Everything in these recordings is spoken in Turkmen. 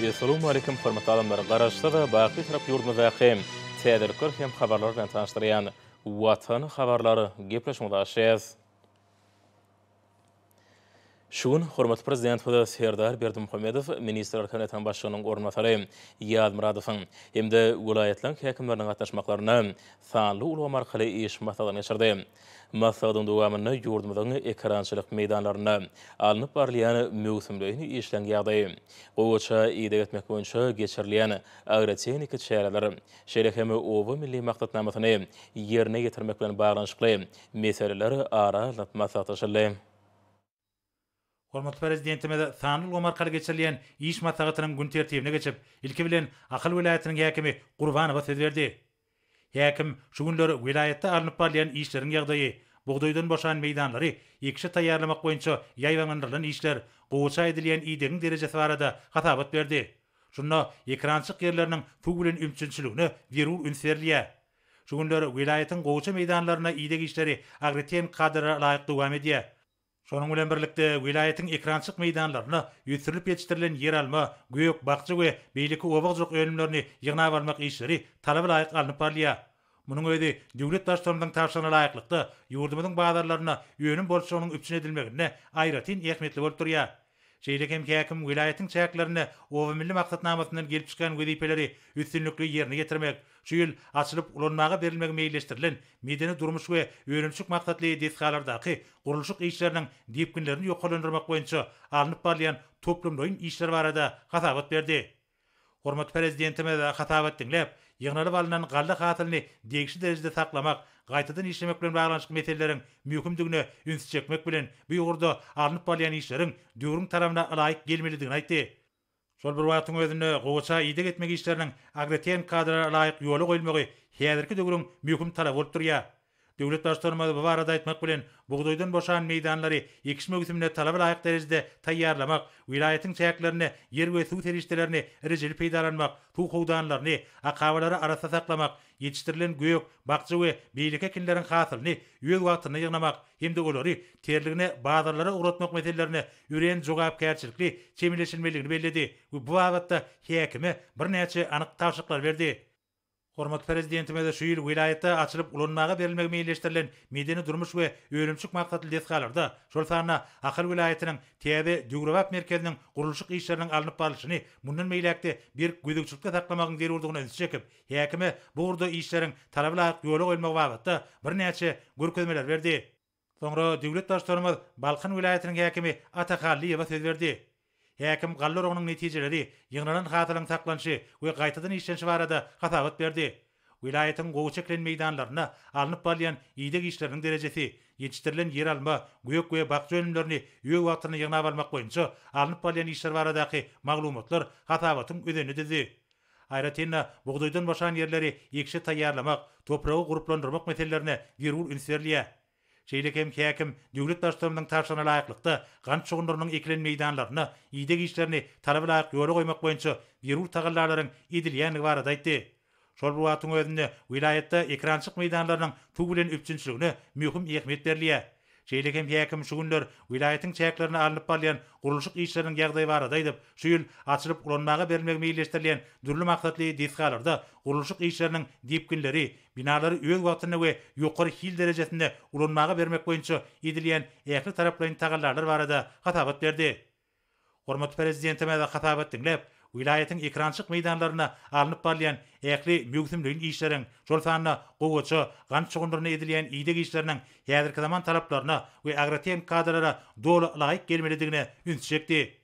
Assalamu alaykum hormatly adamlar garaşda da baýaky tarap ýurduna wäkem täder kör hem habarlar bilen tanıştyryan watan habarlary gepleşmäde aşyaz. Şuň hormatly prezident Hudy Serdar Berdimuhammedow ministrler kabinetiniň başçylygynyň gorunmasyny ýa-da maradyfyn hemde welaýetleriň häkimleriniň gatnaşmaklaryna sanly ulgamar kaly ýeşmäsi Masadın duamını yurdumuzun ekrançılık meydanlarına alınıp varlayan mögüsümlüyünü işlen yağdı. Qoğuça iyide etmek boyunca geçirliyen agrotehnika çayrılar, şeylekemi ovu milli maqtad namatını yerine getirmek bilen bağlanışıklı meseleleri ara alınıp masadışılı. Hormat prezidentime de sanıl omar kar geçirliyen iş masadının gün tertibine geçip, ilki bilen akıl vilayetinin yakimi kurvanı vasit verdi. Häkim şu günler vilayatda arınıp barlayan işlerin ýagdaýy, buğdaýdan boşan meýdanlary, ýekşi taýýarlamak boýunça ýaýlanandyrylan işler, gowça edilýän ideň derejesi barada hatabat berdi. Şunda ekrançyk ýerleriniň publikin ümçünçiligini beru ünserliýe. Şu günler vilayatyň gowça meýdanlaryna ideg işleri agretiýän kadra laýyk dowam edýär. Şonuň bilen birlikde vilayatyň ekrançyk meýdanlaryna ýetirilip ýetirilen ýer alma, güýök bagçy we beýleki obagçylyk ölümlerini ýygnaýarmak işleri talaby laýyk alyp barlaýar. Munun öýdi, döwlet daşlarynyň taşyna laýyklykda ýurdumyň baýdarlaryna ýönüm bolsa onuň üçin edilmegine aýratyn ähmiýetli bolup durýar. Şeýlek hem käkim vilayetiň çäklerini owa milli maksatnamasyndan gelip çykan wezipeleri üstünlikli ýerine getirmek, şu ýyl açylyp ulanmagy berilmegi meýilleşdirilen medeni durmuş we öýrenişik maksatly dehkalardaky guruluşyk işleriniň depkinlerini ýokalandyrmak boýunça alınıp barlayan toplumlaryň işleri barada hasabat berdi. Hormat prezidentime de hatabat yığınarı valinan qalda qatilini degisi derecede saqlamaq, qaytadan işlemek bilen metellerin meselelerin mühkümdüğünü ünsi çekmek bilen bu yorda alınıp balayan işlerin dörün taramına alayik gelmelidigin aytti. Sol bir vayatın özünü qoğuça iyidik etmek işlerinin agretiyen kadrara alayik yolu qoyilmogu hiyadirki dörün mühküm tala volptur ya. Döwlet daşdarmak bu barada aýtmak bilen buğdoydan boşan meýdanlary ýekişme güýçünde talaby laýyk derejede taýýarlamak, vilayatyň çäklerini, ýer we suw terişdelerini rejil peýdarlanmak, suw howdanlaryny akawalary arasynda saklamak, ýetiştirilen güýök, bagçy we beýleke kinleriň hatyryny ýol wagtyna ýygnamak, hem-de olary terligine baýdarlara uratmak meselelerini ýüreň jogap gerçekli çemileşilmeligini bu wagtda häkimi birnäçe anyk tapşyryklar berdi. Hormat prezidentime de şu ýyl vilayata açylyp ulanmagy berilmegi meýilleşdirilen medeni durmuş we öwrümçik maksatly desgalarda şol sahna Ahyr vilayatynyň TB Dugrovat merkeziniň gurulyşyk işleriniň alınıp barylyşyny mundan meýilakdy bir güýdükçülikde taklamagyň derurdugyny üstünçäkip häkimi bu urda işleriniň talaply hak ýoluk bolmagy wagtda bir näçe gürkezmeler berdi. Soňra döwlet daşlarymyz Balkan vilayatynyň häkimi Ataqaliýew söz berdi. Häkim gallar netijeleri, ýygnanyň hatalaryny saklanşy we gaýtadan işlenşi barada hasabat berdi. Vilayatyň goýçeklen meýdanlaryna alınıp barýan ýygnanyň işleriniň derejesi, ýetiştirilen yer alma, güýök we bagçy önümlerini ýygnanyň wagtyna ýygnap almak goýunça alınıp barýan işler baradaky maglumatlar hasabatyň ödeni dedi. Aýratyna bu yerleri başga tayyarlamak, ýekşe taýýarlamak, toprağı gurplandyrmak meselelerine Çeyrekhem häkim döwlet daşlarının tarşana laýyklykda gant şugunlarynyň ekilen meýdanlaryny, ýdeg işlerini talaby laýyk ýöne goýmak boýunça berur tagallalaryň edilýän barada aýtdy. Şol bu wagtyň özünde vilayatda Şeýlekem häkim şu günler vilayatyň çäklerini alınıp barýan guruluşyk işleriniň ýagdaýy barada diýip, şu ýyl açylyp gurulmagy berilmek meýilleşdirilen dürli maksatly diýskalarda guruluşyk işleriniň diýipkinleri binalary öz wagtyna we ýokary hil derejesinde gurulmagy bermek boýunça edilýän ýa-da taraplaryň tagallarlar barada hatabat berdi. Hormat prezidentime we hatabat dinlep, vilayetin ekranchyk meydanlaryna alınıp barlayan ekli mögsüm dün işlerin jolfanna gowgoça gan çugundurna edilen iide işlerinin häzirki zaman talaplaryna we agrotem kadralara dolu laik gelmelidigine ünsekdi.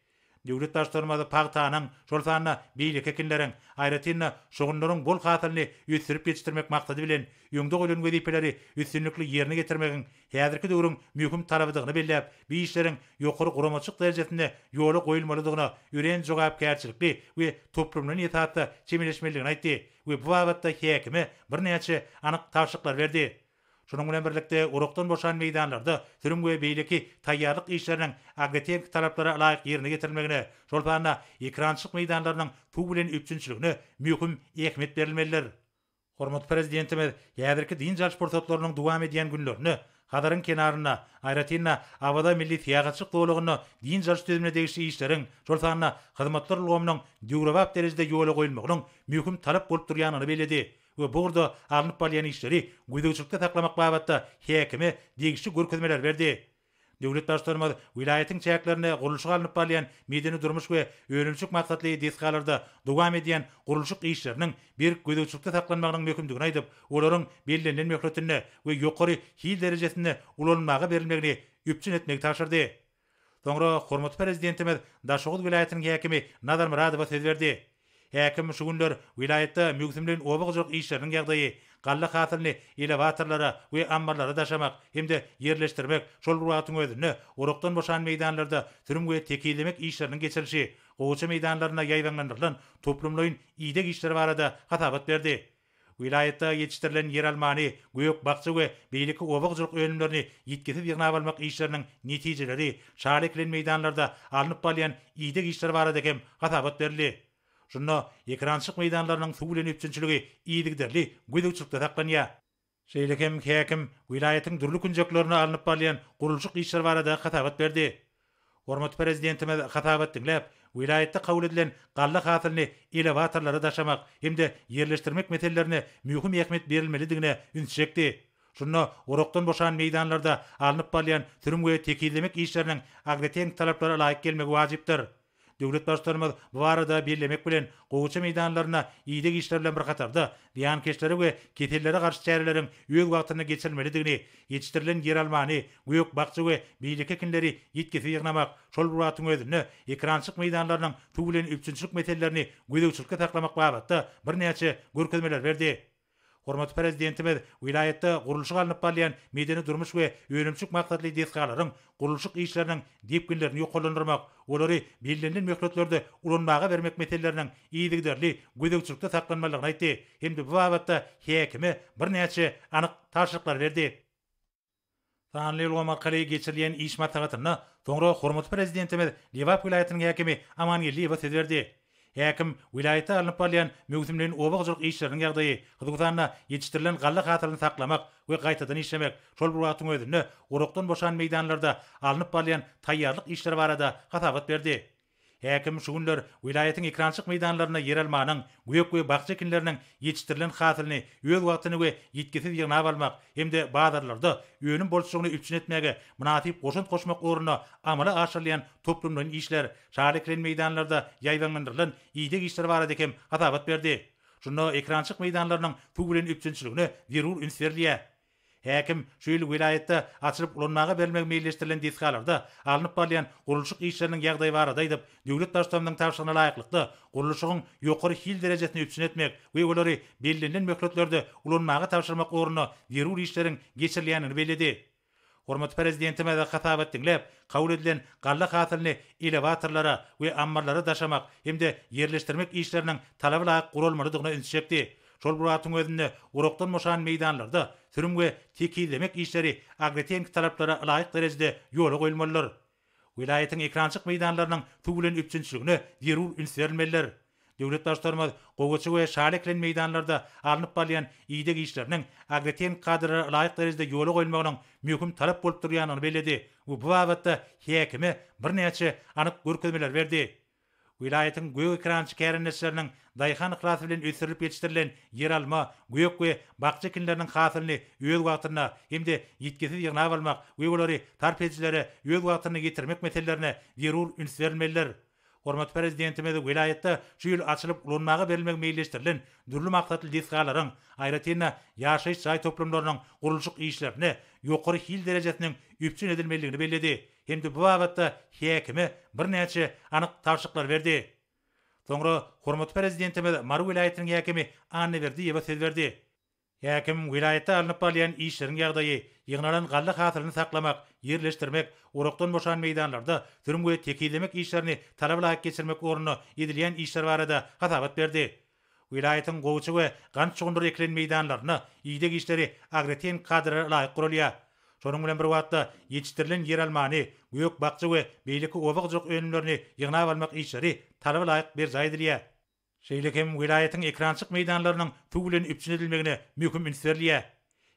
Dövlet daşlarımızda Paqtanın, Şolsanın, Beylik ekinlerin, Ayretinle, Şoğunların bol qatılını yüzsürüp yetiştirmek maqtadı bilen, yöngdü gülün vedipeleri yüzsürlükli yerine getirmekin, hiyadırkı dörün mühküm tarafıdığını belirleyip, bir işlerin yokuruk uramaçlık derecesinde yolu koyulmalıdığına, üren cogayıp gerçilikli ve toplumlarının yetahatta çemileşmeliliğine aitdi. Ve bu avatta hiyakimi bir anıq verdi. Şunun bilen birlikde uruqdan boşan meydanlarda sürümgöy beyliki tayyarlyk işleriniň agretik talaplara laýyk ýerine getirilmegine, şol panna ekrançyk meydanlarynyň pul bilen üpçünçiligine möhüm ähmiýet Hormat prezidentimiz, ýa-da diýen jar sportatlarynyň dowam edýän günlerini Hadarın kenarına, Ayratina, Avada Milli Tiyagatçık doğuluğunu, din zarş tüzümüne degisi işlerin, Jolsanına, Hazmatlar Lomunun, Diyurabab derecede yolu koyulmuğunun, mühküm talep bulup duruyanını beledi. we burda alınıp balyan işleri güýdüçlükde saklamak babatda häkimi degişli görkezmeler berdi. Döwlet başçylygy wilayatyň çäklerini guruluşga alınıp balyan medeni durmuş we öwrünçük maksatly diýskalarda dowam edýän guruluşyk işleriniň bir güýdüçlükde saklanmagynyň mümkinligini aýdyp, olaryň belirlenen möhletini we ýokary hil derejesine ulanmagy berilmegini üpçün etmek taşırdı. Sonra Hormat Prezidentimiz Daşoğut Vilayetinin hekimi Nadar Muradova söz verdi. Häkim şu günler vilayette mügsimlerin obuk jok işlerinin gerdiği galla hatırlı elevatorlara ve ambarlara daşamak hem de yerleştirmek şol ruhatın özünü uruktan boşan meydanlarda sürüm ve tekiylemek işlerinin geçirişi Oğuzca meydanlarına yaygınlanırlan toplumluğun iyidek işleri var adı hatabat verdi. Vilayette yetiştirilen yer almani, güyük, bakçı ve beylikli obuk zırk önümlerini yetkisiz yığnav almak işlerinin neticeleri, şaliklen meydanlarda alınıp balyan iyidek işleri var adı kem hatabat verdi. жынна экраншық мейданларының сууленіп чүнчүлүгү ийдигдерли көйдөгчүлүктө я. шейликем кәкім, вилаяттын дүрлі күнжөклөрүнө алынып барылган құрылшық иштер барады катабат берди Hormat prezidentimiz xatovat tinglab, viloyatda қауледілен edilen qalla hasilni elevatorlara daşamak hem de yerleştirmek дөгүлөт баштарыбыз бул арада бирлемек менен мейданларына мейдандарына ийдик иштер менен бир кештері зыянкечтерге кетерлері каршы чаралардын өз убактында кечирилмелигини жетиштирилген жер алмааны күйөк бакчыге бийликке кинлери жеткиси жыгнамак шол бураттын өзүнө экранчык мейдандарынын түгүлөн үпчүнчүлүк маселелерини көзөгчүлүккө такламак баатта Hormat prezidentimiz vilayatda quruluşy galyp barýan medeni durmuş we öýrümçük maksatly diýkalaryň quruluşyk işleriniň diýip günlerini olary bellenden möhletlerde ulanmaga bermek meteleriniň iýdigderli gödekçilikde saklanmalygyny aýtdy. Hemde bu wagtda häkimi bir näçe anyk taşyklar berdi. Sanly Roma Kali geçirilen iş matagatyny soňra Hormat prezidentimiz Lewap vilayatynyň häkimi Amangelli we sezerdi. Häkim vilayata alınıp alyan mögüsimlerin obaq jyrk işlerini gäldi. Hudugdanna yetiştirilen galla hatyrlaryny saklamak we gaýtadan işlemek şol bir wagtyň özünde urukdan boşan meýdanlarda alınıp alyan taýýarlyk işleri barada berdi. Häkim şu günler vilayetin ekrançyk meydanlaryna yer almanyň güýek we bagça kinleriniň ýetişdirilen hasylyny öz wagtyny we ýetgisiz ýygnap almak hemde baýdarlarda öýünüm bolşugyny üçin etmäge munasip goşun goşmak ornuna amala aşyrylan toplumdan işler şaharlyklaryň meydanlarda ýaýlanmandyrylan iýdik işler bar edekim hatabat berdi. Şunda ekrançyk meydanlarynyň tugulyn üçinçiligini virul ünsverliýär. Häkim şu ýyly wilayatda açylyp ulanmagy bermek meýilleşdirilen diýsgalarda alınıp barýan guruluşyk işleriniň ýagdaýy barada ýa diýip, döwlet daşlamynyň tapşyryna laýyklykda guruluşyň ýokary hil derejesini üçin etmek we olary bellenilen möhletlerde ulanmagy täşkilatmak ornuna zerur işleriň geçirilýänini bellädi. Hormat prezidentime de hatap etdiňlep, kabul edilen galla hatyny elewatorlara we ammarlara daşamak hem de yerleşdirmek işleriniň talaby laýyk gurulmalydygyna üns çekdi. Şol bu ratyň özünde uroktan moşan meýdanlarda sürüm teki tekillemek işleri agretenki taraflara layık derecede yolu koyulmalılar. Vilayetin ekrançık meydanlarının tuğulun üpçünçlüğünü derur ünsüvermeliler. Devlet başlarımız qoğuçu ve meydanlarda alınıp balayan iyidegi işlerinin agretenki kadrara layık derecede yolu koyulmalının mühküm talep bolup duruyan belledi. Bu bu bu bu bir bu verdi. Vilayetin güýük ekranç kärinleşleriniň daýhan ýaratyp bilen ösürilip ýetirilen ýer alma, güýük we bagçy kinleriniň hasylyny ýol wagtyna hemde ýetgesi ýygnap almak, güýüklere tarpejçilere ýol wagtyna getirmek meselelerine zerur üns bermeler. Hormat prezidentimiz vilayatda şu ýyl açylyp ulanmagy berilmek meýilleşdirilen dürli maksatly dizgalaryň aýratyna ýaşaýyş saý toplumlarynyň gurulşyk işlerini ýokary hil derejesiniň üpçün edilmeligini bellädi. Hem bu wagtda hekimi bir näçe anyk tapşyrıklar berdi. Soňra Hormat maru Marwilaýatynyň hekimi Anne Berdiýewa söz berdi. Häkim vilayata alınıp bolan işlerin ýagdaýy, ýygnalan galla hatyryny saklamak, ýerleşdirmek, urukdan boşan meýdanlarda türmüge tekilemek işlerini talap bilen geçirmek ornuny edilen işler barada gatabat berdi. Vilayatyň gowçy we gançgundur eklen meýdanlaryna ýygdyk işleri agretin kadrlary laýyk gurulýa. Şonuň bilen bir wagtda ýetirilen ýer almany, güýök bakçy we beýleki obaq joq önümlerini ýygnap almak işleri talap bilen bir zaýdyrýa. Şeýlekem vilayatyň ekrançyk meýdanlarynyň tuglyn edilmegine mühim ünserliýe.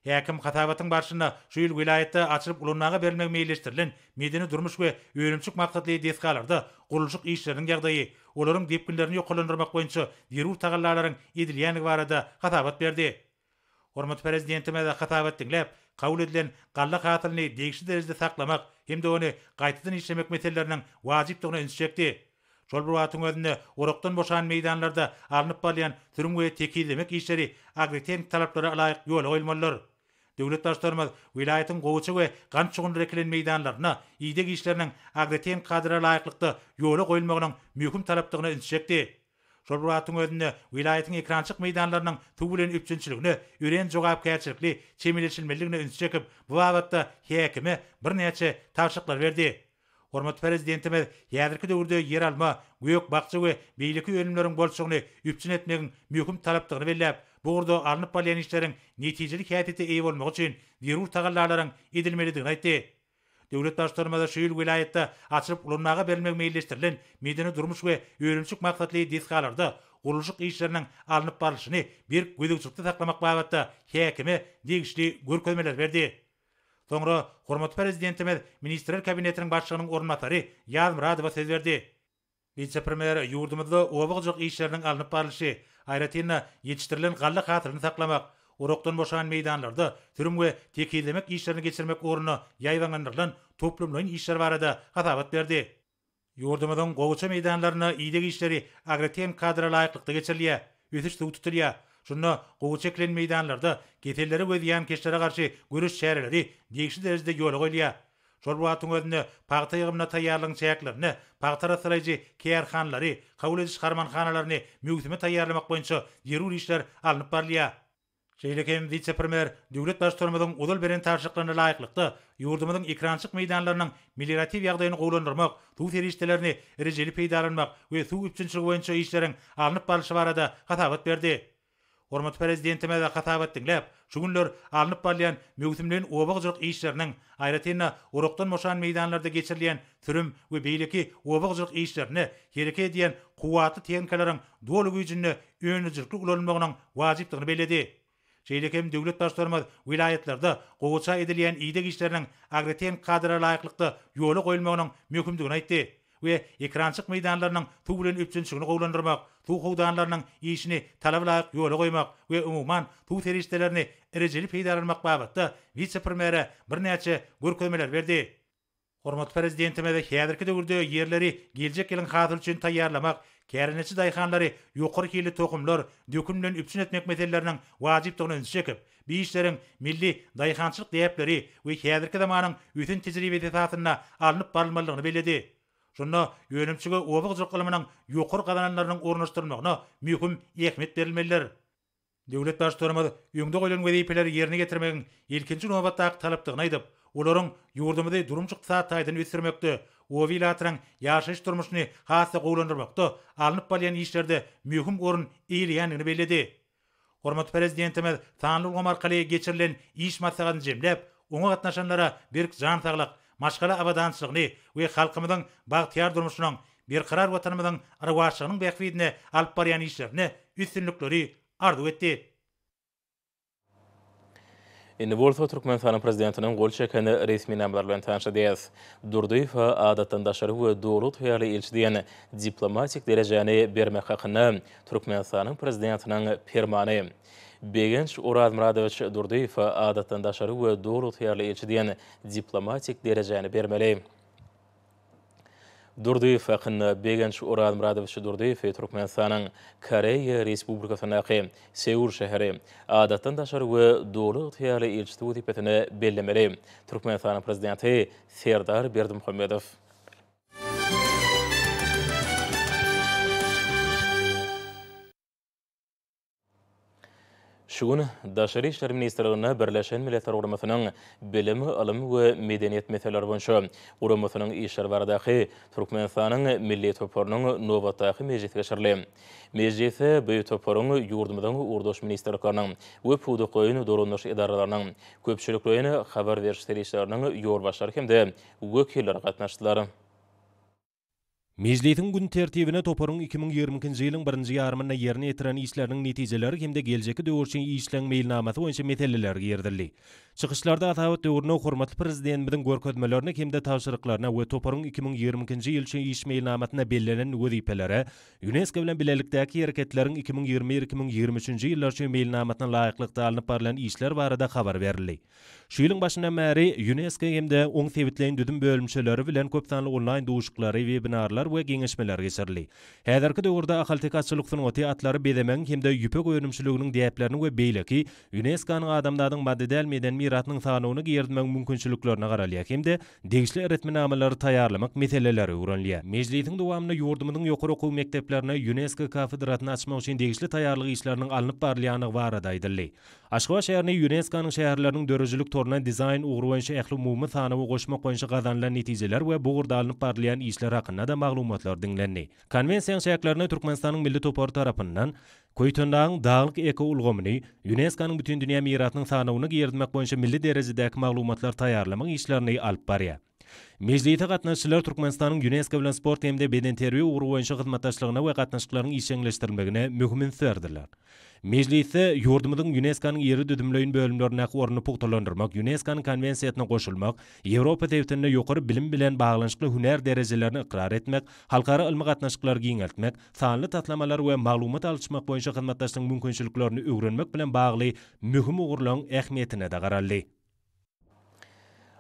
Häkim hatawatyň barşyna şu ýyl vilayaty açyp ulanmagy bermek meýilleşdirilen medeni durmuş we öýrümçük maksatly desgalarda guruluşyk işleriniň ýagdaýy, olaryň depkinlerini ýokalandyrmak boýunça diru tagallarlaryň edilýän barada hatawat berdi. Hormat prezidentime de hatawat dinläp, kabul edilen galla hatyryny degişli derejede saklamak hem de ony gaýtadan işlemek meselelerini wajypdygyny Jol bir wagtyň özünde urakdan boşan meýdanlarda alnyp bolýan türümgä tekilmek işleri agritent talaplara laýyk ýol goýulmalar. Döwlet daşdarmaz vilayatyň gowçy we gançygyn reklen meýdanlaryna ýigdeg işleriniň agritent kadra laýyklykda ýol goýulmagynyň möhüm talapdygyna ýetişdi. Jol bir wagtyň özünde vilayatyň ekrançyk meýdanlarynyň töwülen üçinçiligini ýören jogap gaýçylykly çemilişilmeligini ýetişdi. Bu wagtda häkimi bir näçe tapşyrıklar berdi. Hormat prezidentime ýerki döwürde ýer alma, güýök bagçy we beýleki önümleriň bolşugyny üpçün etmegiň möhüm talapdygyny bellep, bu urda arnyp bolýan işleriň netijelik häýatyny eýe bolmak üçin zerur taýdanlaryň edilmelidigini aýtdy. Döwlet daşdyrmada şeýil welaýatda açyp ulanmagy berilmek meýilleşdirilen medeni durmuş we öwrünçük maksatly dizgalarda guruluşyk işleriniň alınyp barylşyny bir gözegçilikde saklamak baýatda Hekimi degişli görkezmeler berdi. Sonra hormatly prezidentimiz ministrler kabinetiniň başçygynyň ornatary Yalym Radowa söz berdi. Vitsepremier ýurdumyzda obagçylyk işleriniň alnyp barylşy, aýratyny ýetirilen galla hatyryny saklamak, urukdan boşan meýdanlarda türüm we tekilemek işlerini geçirmek ornuny ýaýlanandyklan toplumlaryň işleri barada hatabat berdi. Ýurdumyzyň gowça meýdanlaryna ýetdik işleri agrotem kadra laýyklykda geçirilýär, ýetişdi tutulýar. Şunda gowy çeklen meydanlarda getirleri we diýen keşlere garşy görüş şäherleri degişli derejede ýol goýulýa. Şorbatyň özüne paýta ýygyna taýýarlygyny çäklerini, paýta rasyrajy keýerhanlary, kabul ediş garmanhanalaryny taýýarlamak boýunça ýerul işler alınıp barlýa. Şeýlekem vice premier döwlet başçylygynyň ulul beren taýşyklaryna laýyklykda ýurdumyň ekrançyk meydanlarynyň milliratif ýagdaýyny gowlandyrmak, suw serişdelerini rejeli peýdalanmak we suw üçinçiligi boýunça işleriň alınıp barlyşy barada gatawat berdi. Hormatly prezidentime we hatap etdiňler, şu günler alınıp barlayan möhümlerin obaq jyrak işleriniň, aýratyna urukdan moşan meýdanlarda geçirilen türüm we beýleki obaq jyrak işlerini hereket edýän quwaty tehnikalaryň dolu güýjünde öňe jyrak ulanmagynyň wajypdygyny beledi. Şeýlekem döwlet başlarym wilayetlerde gowça edilen ýetgişleriniň agretem kadra laýyklykda ýoly goýulmagynyň möhümdigini we ekrançyk meydanlarynyň tuwulyn üçinçigini gowlandyrmak, tuw howdanlarynyň işini talap laýyk ýola goýmak we umumyň tuw terişdelerini ereceli peýdarlamak babatda vice premier bir näçe görkezmeler berdi. Hormat prezidentime we häzirki döwürde yerleri geljek ýylyň hatyr üçin taýýarlamak, käriniçi daýhanlary ýokary hili tokumlar dökümden üçin etmek meselelerini wajyp tutan çekip, bu milli daýhançylyk diýipleri we häzirki zamanyň ýüzün tejribesi esasında alınıp barylmalygyny belledi. Шонна өнімшігі обық жылқылымының юқыр қадананларының орныштырмағына мүйкім екмет берілмелер. Дәулет баштырымы үйіңді қойлың вәдейпелері еріне кетірмегін елкенші нөбаттағы талаптығын айтып, оларың юрдымыды дұрымшықса тайдын өсірмекті, ови латырың яшыш тұрмышыны қасы қойландырмақты, алынып балиян ештерді мүйкім орын иілгенігіні беледі. Hormat prezidentimiz Tanlı Omar Qaliye geçirilen iş masağını jemläp, oňa gatnaşanlara bir jan saglak Maşgala abadançylygny we halkymyň bagtly durmuşynyň bir karary we arwaşygynyň arwaçlygynyň bäyikwidini alyp baryany işlerini üçinlikleri arzuw etdi. Indi bolsa Türkmen prezidentinin gol çekeni resmi namlar bilen tanışa diýes. Durdy we adatdan da şerwe elçi diýen diplomatik derejäni bermek hakyny Türkmen sanan prezidentiniň permanenti Begenç Urad Muradovich Durdyev adatdan da şerwe döwlet hyýaly elçi diýen diplomatik derejäni bermeli. Durdiyev aqın Beganç Urad Muradovçı Durdiyev Türkmenistanın Karay Respublikasına aqı Seur şehri adatdan daşar we dolu tiyali elçitudi petine bellemeli Türkmenistanın prezidenti Serdar Berdimuhammedov Şugun Daşary işler ministrligine birleşen Milletler Uramasynyň bilim, ilim we medeniýet meseleleri boýunça Uramasynyň işler baradaky Türkmenistanyň milli toporunyň nowatdaky mejlisi geçirildi. Mejlis bu toporun ýurdumyň urduş ministrliklerini we pudy goýun dorunlaş edaralarynyň köpçülikleri xabar berişleri işlerini ýol başlar gatnaşdylar. Mejlisin gün tertibine toparın 2020-nji ýylyň 1-nji ýarmyna ýerine etiren işleriň netijeleri hem-de geljeki döwürçiň işleň meýilnamasy boýunça metelleler ýerdirildi. Çykyşlarda atawat döwrüne hormatly prezidentimiziň görkezmelerini hemde de taýşyryklaryna we toparın 2020-nji ýyl üçin iş meýilnamasyna bellenen wezipelere UNESCO bilen bilelikdäki hereketleriň 2020-2023-nji ýyllar üçin meýilnamasyna laýyklykda alınyp barlan işler barada habar berildi. Şu başyna märi UNESCO hemde oň täbitlenýän düdüm bölümçeleri bilen köp sanly online duşuklary webinarlar we geňeşmeler geçirilýär. Häzirki döwürde ahal täkäçiliginiň öti atlary bedemäň hemde ýüpek öwrümçiliginiň diýeplerini we beýleki UNESCO-nyň adamlaryň maddi däl meden miratynyň sanawyny giýerdmäň mümkinçiliklerini garalyk hemde degişli ýetmenamalary taýarlamak meseleleri öwrenilýär. Mejlisiň dowamyny ýurdumynyň ýokary okuw mekteplerine UNESCO kafedratyny açmak üçin degişli taýarlyk işlerini alnyp barlyany wara daýdyrly. Aşgabat şäherini UNESCO-nyň şäherleriniň döwürçilik sorna dizayn ugruwanşa ehli umumy sanawy goşma goýunşa gazanlan netijeler we bu gurdalyny parlayan işler haqqında da maglumatlar dinlendi. Konvensiýa şeýaklaryny Türkmenistanyň milli topor tarapyndan Koytundağın dağlık eko ulgomini, UNESCO'nın bütün dünya miratının sanavunu giyerdimek boyunca milli derecedeki maglumatlar tayarlamak işlerini alp bariya. междейти қатнашылар Түркменстанның юнеско менен спорт эмде беден тербие ууру боюнча қызматташылығына өй катнашчылардын ийшеңилештирилмегине мөһим ünsördirler. Meclisi yurdumuzun ЮНЕСКОның yeri düdümlöýün bölümlerinek orny puhtalandyrmak, UNESCO'nun konvensiýasyna goşulmak, Ýewropa täwtinde bilim bilen baglanşykly hünär derejelerini ikrar etmek, halkara ilmi gatnaşyklar giňeltmek, sanly tatlamalar we maglumat alışmak boýunça hyzmatdaşlygyň mümkinçiliklerini öwrenmek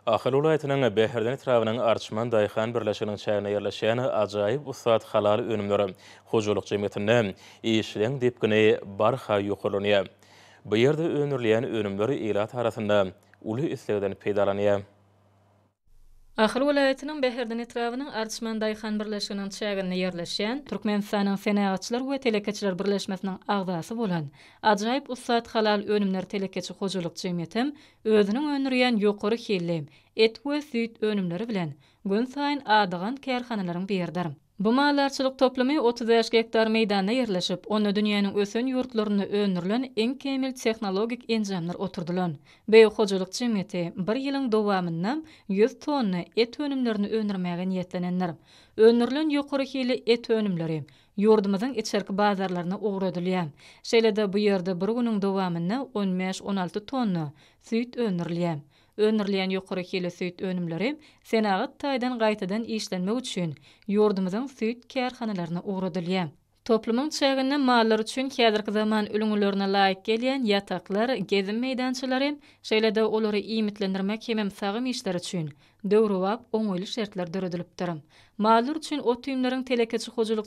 Axil ulaytynyň beherden etrawynyň artşman daýxan birleşigini çäne ýerleşýän ajaýyp ussat halal önümleri. Hojulyk jemgyýetinde işleň depkini bar ha ýokulany. Bu ýerde önürleýän önümleri ýelat arasynda uly islegden peýdalanýar. Ahir ola Beherdin etravinin Archimandai Dayxan Birleshginin chagirini yerleshiyan Turkmenistanin Senayi Aqchilar ve Telekechilar Birleshmesinin Aghdaasi bolan. Acaib Ussat xalal önümler Telekeçi xoculuk cimyetim, özünün önüryen yokuri hellem, et ve süyt önümleri bilen. Gun sayin adagan kerkhanalarin biyerdarim. Bu malarçılık toplumy 30 ýaş gektar meýdanda ýerleşip, onu dünýäniň ösen ýurtlaryny öwnürlen eň kemil technologik enjamlar oturdylan. Beý hojalyk jemgyýeti bir ýylyň dowamyndan 100 tonna et önümlerini öwnürmäge niýetlenenler. Öwnürlen ýokary hili et önümleri ýurdumyzyň içerki bazarlaryna ogradylýan. şeýle bu ýerde bir günüň dowamyndan 15-16 tonna süýt öwnürlýär. önürleyen yoqra keli süt önümleri senagıt taydan qaytadan işlenme üçün yordumuzun süt kärxanalarına uğradılya. Toplumun çağına mallar üçün zaman qızaman ülüngülörnä laik gelen yataqlar, gezin meydançaları, şeýlede olary iýmitlendirme kemem sagym işleri üçün döwrü wagt oňuly şertler döredilipdir. Mallar üçün o tüýümleriň telekeçi hojalyk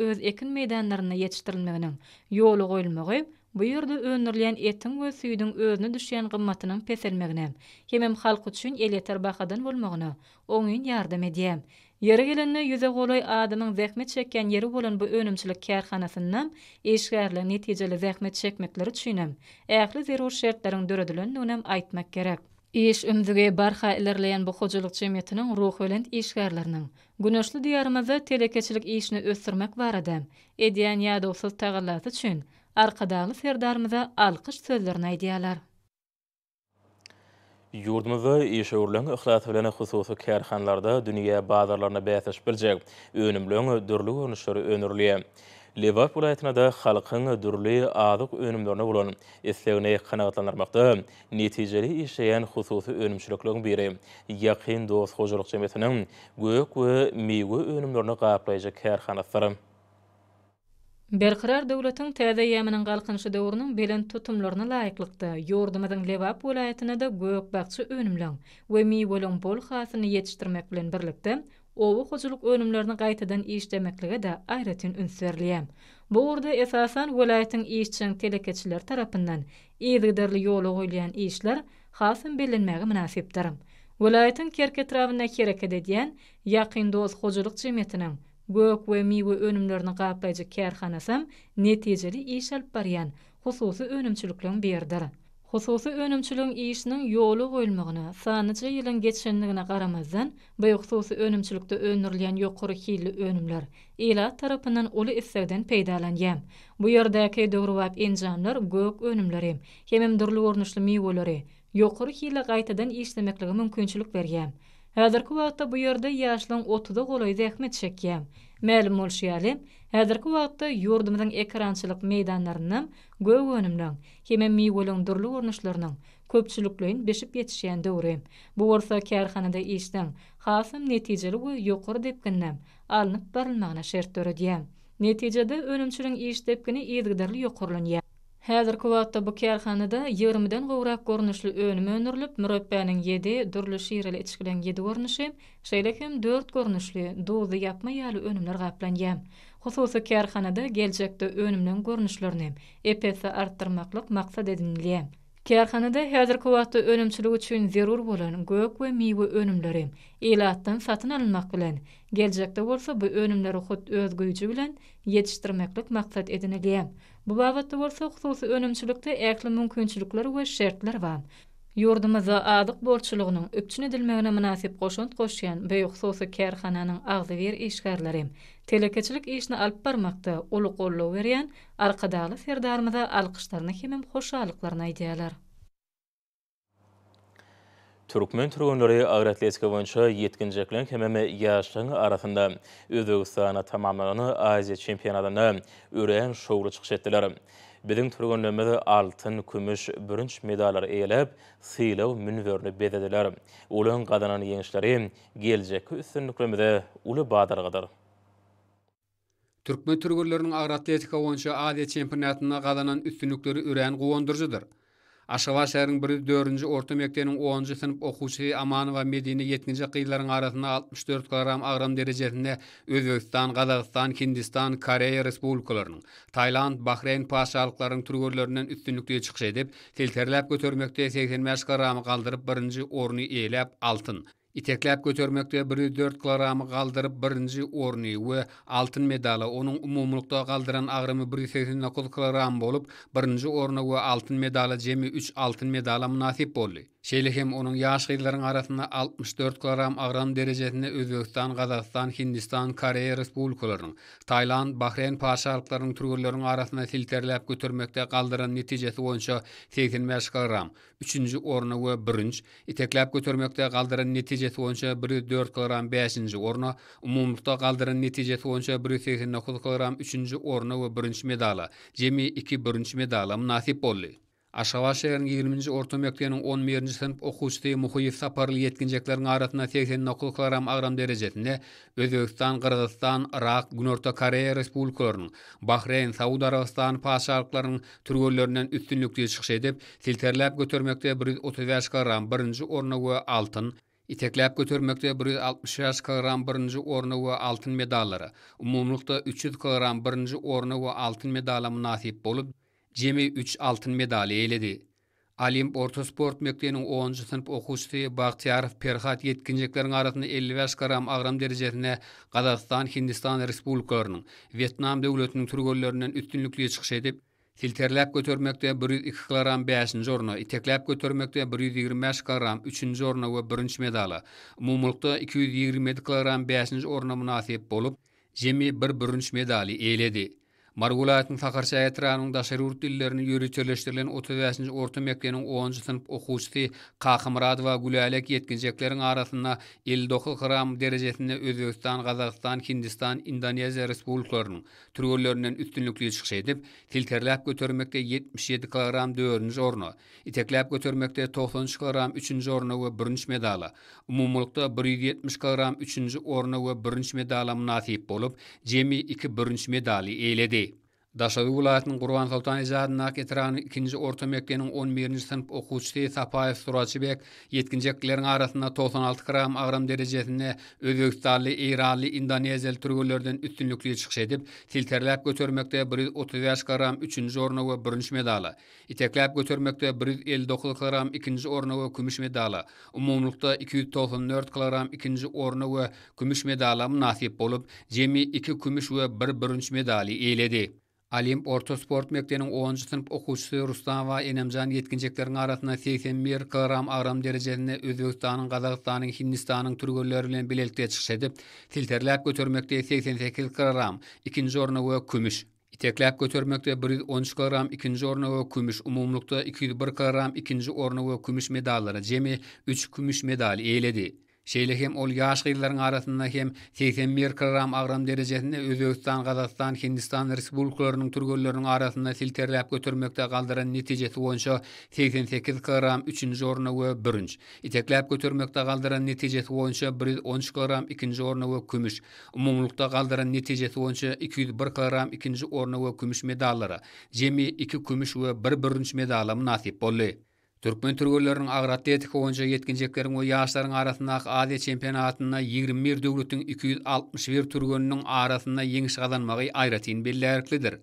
öz ekin meydanlaryna ýetiştirilmegini yolu goýulmagy Bu ýerde öwnürlen etin we süýdün özüni düşýän gymmatynyň peselmegine, hemem halk üçin eletir bahadan bolmagyna oňyň ýardam edýär. Ýere gelenne ýüze golay adamyň zähmet çekken ýeri bolan bu önümçilik kärhanasyndan eşgärli netijeli zähmet çekmekleri düşünem. Ähli zerur şertleriň döredilen nunem aýtmak gerek. Eş ümzüge barha ilerleyen bu hoculuk cemiyetinin ruh ölent işgarlarının. Güneşli diyarımızda telekeçilik işini östürmek var adam. Ediyen yada usul tağırlası çün. arkadağlı serdarımıza alkış sözlerini aydiyalar. Yurdumuzda işe urlan ıhlas bilen hususu kerhanlarda dünya bazarlarına bäsiş biljek. Önümlüň dürli görnüşleri önürliýär. Lewap bulaýtyna da halkyň dürli aýdyk önümlerini bolan islegine kanagatlanmakda netijeli işleýän hususy önümçülükleriň biri. Yaqin dost hojuruk jemetiniň gök we meýwe önümlerini gaýaplaýjak kerhanasyrym. Belkirar döwletiň täze ýemeniň galkynşy döwrüniň belen tutumlaryna laýyklykda ýurdumyzyň Lewap welaýatyna da göp bagçy we mi bolan bol xasini ýetişdirmek bilen birlikde owu hojuluk qaytadan gaýtadan işdemeklige de aýratyn ünserliýem. Bu urda esasan welaýatyň işçiň telekeçiler tarapyndan ýygdyrly ýoly goýulýan işler hasyn bilinmegi münasipdir. Welaýatyň kerketrawyna kerek diýen ýakyn dost hojuluk gök we miwe önümlerini gaplayjy kärhanasam netijeli iş alyp baryan hususy önümçülikleri berdir. Hususy önümçülüğin işiniň ýoly goýulmagyny, sanyç ýylyň geçişinligine garamazdan, bu hususy önümçülikde önürlen ýokary hilli önümler ýa tarapından tarapyndan uly efsewden peýdalanýar. Bu ýerdäki dogry enjanlar gök önümleri, hemem durly ornuşly miweleri, ýokary hilli gaýtadan işlemekligi mümkinçilik berýär. Häderk waqtda bu ýerde ýaşlyň 30 goly daýakny düşekem. Mälum bolşyalyň, häderk waqty ýurdumyň ekranyçlyk meýdanlaryny, göwgönümli hemmiýe ölüň durly ornunlaryny köpçülik bilen beşip ýetşýändi urem. Bu orta kärhanada eştdim, hasym netijeli we yuqur diýip gündem. Alnyp berilmegine şert döredýär. Netijede önümçüň iş täpkiny ýyldyrly yuqurlanyp. Hazir kuwatda bu kerxanada 20 den gowrak görnüşli önüm önürlip, müröppänin 7, dürli şiirli içkilen 7 görnüşi, şeýle hem 4 görnüşli dowzy ýapma ýaly önümler gaplanýar. Hususy kerxanada geljekde önümden görnüşlerini epese artdyrmaklyk maksat edinilýär. Kerxanada hazir kuwatda önümçiligi üçin zerur bolan gök we miwe önümleri ilatdan satyn almak bilen geljekde olsa bu önümleri ÖZ özgüyücü bilen yetiştirmeklik maksat edine geyem. Bu babatda olsa hüsusi önümçilikde ekli mümkinçilikler ve şertler bar. Yurdumuzu adık borçuluğunun üpçün edilmeğine münasip goşunt koşuyan ve hüsusi kerhananın ağzı ver işgarlarim. Telekeçilik işini alp parmakta uly uluk uluk uluk uluk uluk uluk uluk uluk Türkmen türkmenleri agretleske boyunca yetkinjeklen kememe yaşlan arasında Özbekistan'a tamamlanan Aziya şampiyonatında üren şowru çıxış etdiler. Bizim türkmenlerimiz altın, kümüş, bürünç medallar eylep silav münverli bedediler. Ulan qadanan yeňişleri geljek üstünlüklerimizde uly baýdar gadar. Türkmen türkmenleriniň agretleske boyunca Aziya şampiyonatyna qadanan üstünlükleri üren gowandyrjydyr. Aşgabat şäherin 4 nji orta mekdebiniň 10-njy synp okuwçy Amanowa Medeni 7-nji ýyllaryň arasynda 64 gram agram derejesinde Özbekistan, Gazakstan, Hindistan, Koreýa Respublikalarynyň, Tayland, Bahreyn paýşalyklarynyň türgörlerinden üstünlikde çykýar diýip, telterläp göterilmekde 85 kg agram galdyryp 1-nji orny eýläp altyn. Itekläp götürmekde 104 kilogrammy galdyryp birinji orny we altyn medaly onuň umumlukda galdyran agrymy 189 kilogram bolup birinji orny we altyn medaly jemi 3 altyn medaly munasip boldy. Şeýle hem onuň ýaş gyzlaryň arasynda 64 gram agram derejesinde Özbekistan, Gazakstan, Hindistan, Koreýa Respublikalarynyň, Tayland, Bahreýn paýşalyklarynyň türgürlerini arasynda filtrläp götürmekde galdyran netijesi boýunça 85 gram, 3-nji orny we 1-nji, itekläp götürmekde galdyran netijesi boýunça 1.4 gram, 5-nji orny, umumlykda galdyran netijesi boýunça 1.9 gram, 3-nji orny we 1-nji medala, jemi 2 1-nji medala munasip boldy. Aşağı şehrin 20-nji orta mekteňiň 11-nji synp okuwçysy Muhayyif Saparly ýetginçekleriň arasyna 80 okuw kilogram agram derejesinde Özbegistan, Qırgyzstan, Iraq, Günorta Koreýa Respublikalarynyň, Bahreýn, сауд Arabistan paşalyklarynyň türgörlerinden üstünlikde çykyş edip, filterläp götermekde 130 ýaşka ram 1-nji orna we altyn İtekläp götürmekde 160 ýaş kilogram 1-nji orna we altyn medallary. Umumlykda 300 kilogram 1-nji orna we altyn Jemi 3 altın medali eledi. Alim Orta Sport 10-cı sınıp okuştu Bakhtiyarif Perhat yetkinjeklerin arasyny 55 gram agram derejesine Qadastan, Hindistan, Respublikörnün, Vietnam döwletiniň turgollerinin üstünlüklüye çıxış edip, filterläp götürmekte 102 gram 5-ci orna, itekläp götürmekte 125 gram 3-ci orna ve 1-ci medala, mumulukta 220 gram 5-ci orna munasip olup, Jemi 1 1 1 medali Margulatyn Fakhr Şaýatranyň daşary ýurt dillerini ýürütleşdirilen 35-nji orta mekdeniň 10-njy sinyp okuwçysy Kahymrad we Gulalek ýetginjekleriň arasynda 59 gram derejesinde Özbekistan, Gazagystan, Hindistan, Indoneziýa Respublikorunun türgörlerinden üstünlikli çykýş edip, filterläp götürmekde 77 kilogram 4-nji orny, itekläp götürmekde 90 kilogram 3-nji orny we 1-nji medaly, 170 kilogram 3-nji orny we 1-nji medaly munasip bolup, jemi 2 1 medali medaly Daşa Ulaatın Qurvan Sultan Ejadın nak etran orta mekkenin 11-nji sinf okuwçysy Sapayev Suratçybek 7-nji arasynda 96 gram agram derejesinde özüňizdäli Iranly Indoneziýa türgüllerden üstünlikli çykyş edip, tilterläp götürmekde 130 gram 3-nji orna we 1-nji medaly, itekläp götürmekde 159 gram 2-nji orna we kümüş medaly, umumlykda 294 gram 2-nji orna we kümüş medaly münasip bolup, jemi 2 kümüş we 1 birinji medaly eýledi. Alim Orto Sport Mekdenin 10-cı sınıp okuçusu Rustan va Enemcan yetkinceklerin arasına 81 kilogram aram derecelerine Özbekistan'ın, Kazakistan'ın, Hindistan'ın türgörlerle bilelikte çıkışedi. Tilterlak götürmekte 88 kilogram, ikinci oranı ve kümüş. Teklak götürmekte 113 kilogram, ikinci oranı ve kümüş. Umumlukta 201 kilogram, ikinci oranı ve kümüş medalları. Cemi 3 kümüş medali eyledi. Şeýle hem ol ýaş арасында arasynda hem 81 kilogram agram derejesinde Özbekistan, Gazakistan, Hindistan respublikalarynyň türgölleriniň арасында силтерлеп götürmekde galdyran netijesi бойынша 88 kilogram 3-nji orna we 1-nji, Итеклеп götürmekde galdyran netijesi бойынша 113 kilogram 2-nji orna we kümüş, umumlukda galdyran 201 kilogram 2-nji orna jemi 2 күміш 1 түркмен түргөлөрүнүн аграты этики боюнча жеткинчектердин жаштардын арасындагы азия чемпионатына yigirme бир дөөлөттүн эки жүз алтымыш бир түргөнүнүн арасында жеңиш казанмагы айратин белдирликтидир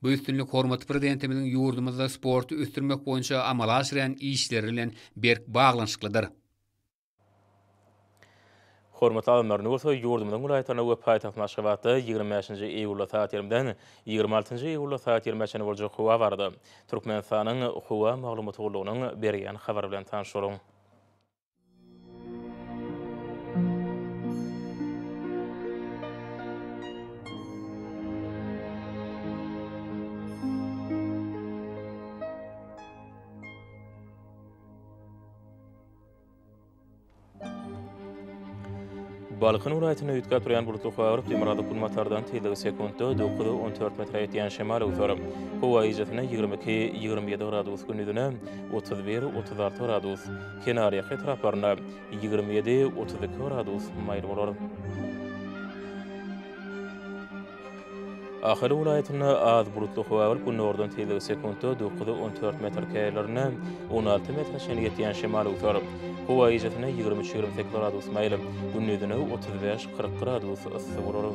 бул үстүнлүк hormat президентимиздин юурдумузда спортту үстүрмөк боюнча амал ашырган иштери менен берк багланышкылыдыр Hormatly adamlar, nuwsa ýurdumdan gulaýtana we paýtagt maşgabaty 25-nji iýulda saat 20-den 26-njy iýulda saat 25-ine boljak howa bardy. Türkmenistanyň howa maglumaty bolugynyň habar bilen tanşuryň. Balkan ulaýatyna ýetgäp durýan bu tutuk habar Temirada Pulmatardan tezlige sekundda 9.14 metr ýetýän şemal ugurum. Howa ýetgäpine 22-27 gradus günüdünä 31-36 gradus, Kenariýa ýetgäp 27-32 gradus maýyr bolar. Ahir ulaýatyna az bulutly howa bilen gün ordan tezlik sekundy 14 metr kaýerlerini 16 metr şenlik ýetýän shemal ötür. Howa ýetine 23 gram teklarat usmaýly. Gün ýetine 35-40 gradus ussy bolar.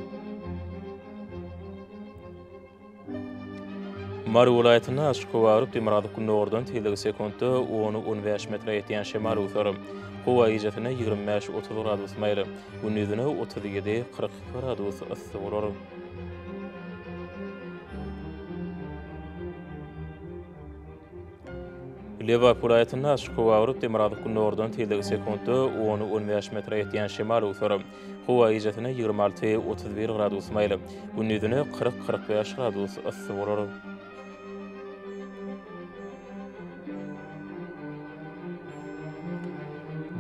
Mar ulaýatyna aşkowa bilen demirady gün ordan tezlik sekundy 10-15 metr ýetýän shemal ötür. Howa ýetine 25-30 gradus usmaýly. Gün ýetine 37-40 gradus ussy bolar. Leva Pulayatına şu avrup demirad kunu ordan tildi sekundu 10 15 metre etiyen şimal usorum. Hova ijetine 26 31 gradus mayla. Unnidine 40 45 gradus ısı vururum.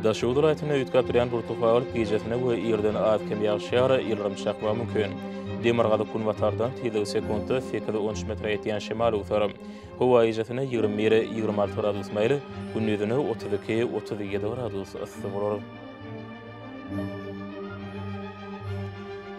Daşıudur ayetine ütkatriyan burtuk avrup ijetine bu irden ad kem yaşayara ilrim şakva mükün. Demirgada kun vatardan tildi sekundu 13 metre etiyen şimal usorum. Hova ýetine 21-26 gradus maýly, günnüzüne 32-37 gradus ysy bolar.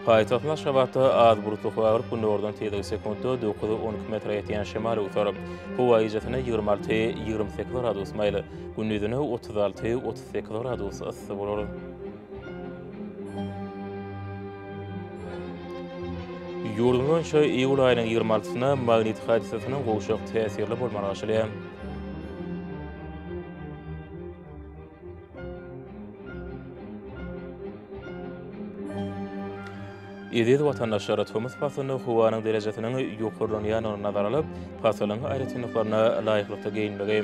Paýtagtyna şabatda az bulutly hawa bar, günnüzüne ordan tezlik sekundda 9-12 metre ýetýän şemal ýetirip, hova ýetine 26-28 gradus maýly, 36-38 gradus ysy Yurdunun şöy Eylül ayının 20-sına magnet hadisesinin qoşuq təsirli olmağa başlayır. Edeýdi watanlaşlara tömüs pasyny howanyň derejesini ýokurlanýan ony nazar alyp, pasalyň aýratyny horna laýyklykda geýinmegi,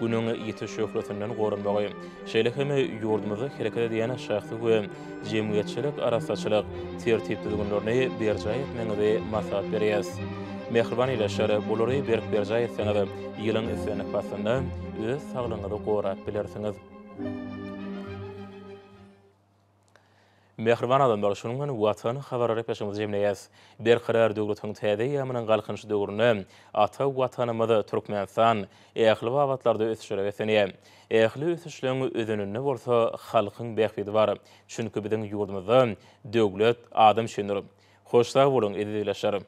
gunyň ýetiş şöhretinden gorunmagy, şeýle hem ýurdumyza hereket edýän şahsy we jemgyýetçilik arasyçylyk tertipli dogunlaryny berjäýip meňde masal berýäs. Mehriban ýaşary bolary berip berjäýip senede ýylyň isleni pasyny öz saglanyga gorap bilersiňiz. Mehriban adam bar şunun hani watan xabar alıp başımız jemleyes. Der qarar döwletiniň täze ýa-mynyň galkynyş döwrüni ata watanymyzda türkmen san ähli wagtlarda ötüşüre we seni ähli ötüşleri özünüňni bolsa halkyň bäxbidi bar. Şunki biziň ýurdumyzda döwlet adam şünürüp hoşlaýar bolan edileşär.